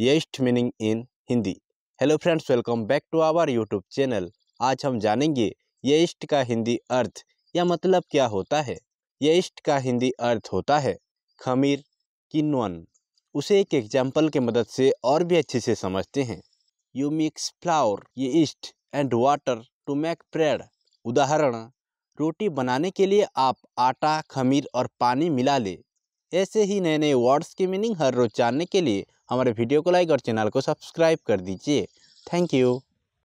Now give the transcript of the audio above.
yeast meaning in Hindi hello friends welcome back to our YouTube channel आज हम जानेंगे yeast का हिंदी अर्थ या मतलब क्या होता है येस्ट का हिंदी अर्थ होता है खमीर किन्वन उसे एक एग्जाम्पल के मदद से और भी अच्छे से समझते हैं you mix flour yeast and water to make bread उदाहरण रोटी बनाने के लिए आप आटा खमीर और पानी मिला ले ऐसे ही नए नए वर्ड्स की मीनिंग हर रोज़ जानने के लिए हमारे वीडियो को लाइक और चैनल को सब्सक्राइब कर दीजिए थैंक यू